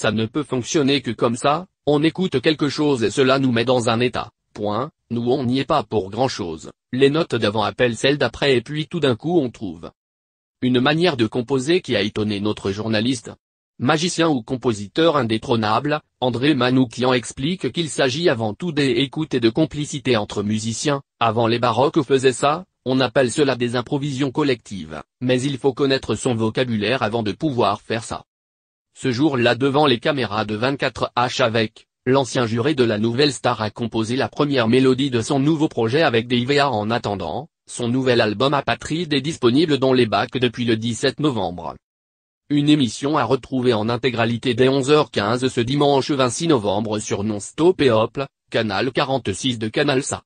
Ça ne peut fonctionner que comme ça, on écoute quelque chose et cela nous met dans un état. Point, nous on n'y est pas pour grand chose. Les notes d'avant appellent celles d'après et puis tout d'un coup on trouve. Une manière de composer qui a étonné notre journaliste. Magicien ou compositeur indétrônable, André Manoukian explique qu'il s'agit avant tout des et de complicité entre musiciens, avant les baroques faisaient ça, on appelle cela des improvisions collectives, mais il faut connaître son vocabulaire avant de pouvoir faire ça. Ce jour-là devant les caméras de 24H avec, l'ancien juré de la nouvelle star a composé la première mélodie de son nouveau projet avec des en attendant, son nouvel album Apatride est disponible dans les bacs depuis le 17 novembre. Une émission à retrouver en intégralité dès 11h15 ce dimanche 26 novembre sur Non Stop et Hop, canal 46 de Canal Sa.